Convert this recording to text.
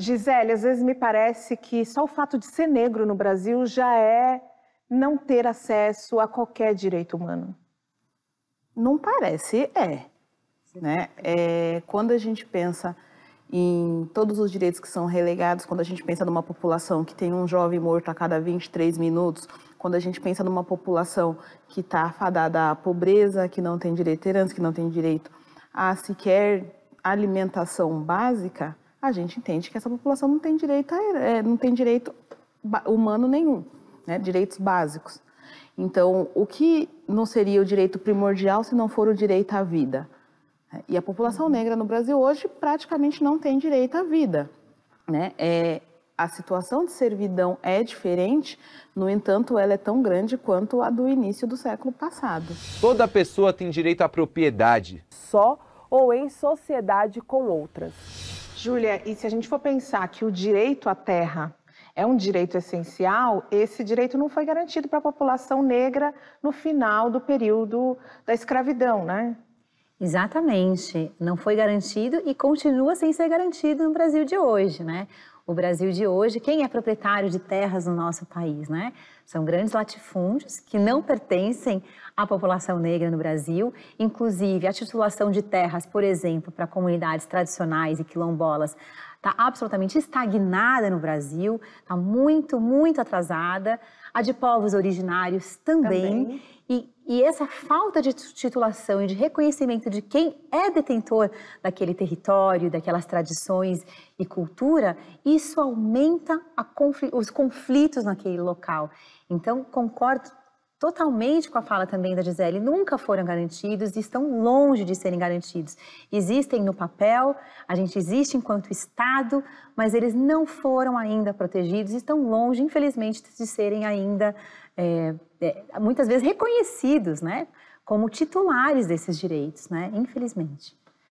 Gisele, às vezes me parece que só o fato de ser negro no Brasil já é não ter acesso a qualquer direito humano. Não parece, é. Né? é quando a gente pensa em todos os direitos que são relegados, quando a gente pensa numa população que tem um jovem morto a cada 23 minutos, quando a gente pensa numa população que está afadada à pobreza, que não tem direito à herança, que não tem direito a sequer alimentação básica, a gente entende que essa população não tem direito, a, é, não tem direito humano nenhum, né? direitos básicos. Então, o que não seria o direito primordial se não for o direito à vida? É, e a população uhum. negra no Brasil hoje praticamente não tem direito à vida. Né? É, a situação de servidão é diferente, no entanto, ela é tão grande quanto a do início do século passado. Toda pessoa tem direito à propriedade. Só ou em sociedade com outras. Júlia, e se a gente for pensar que o direito à terra é um direito essencial, esse direito não foi garantido para a população negra no final do período da escravidão, né? Exatamente, não foi garantido e continua sem ser garantido no Brasil de hoje, né? o Brasil de hoje, quem é proprietário de terras no nosso país, né? São grandes latifúndios que não pertencem à população negra no Brasil, inclusive a titulação de terras, por exemplo, para comunidades tradicionais e quilombolas, está absolutamente estagnada no Brasil, está muito, muito atrasada. A de povos originários também. também. E, e essa falta de titulação e de reconhecimento de quem é detentor daquele território, daquelas tradições e cultura, isso isso aumenta confl os conflitos naquele local. Então, concordo totalmente com a fala também da Gisele, nunca foram garantidos e estão longe de serem garantidos. Existem no papel, a gente existe enquanto Estado, mas eles não foram ainda protegidos e estão longe, infelizmente, de serem ainda, é, é, muitas vezes, reconhecidos né, como titulares desses direitos, né, infelizmente.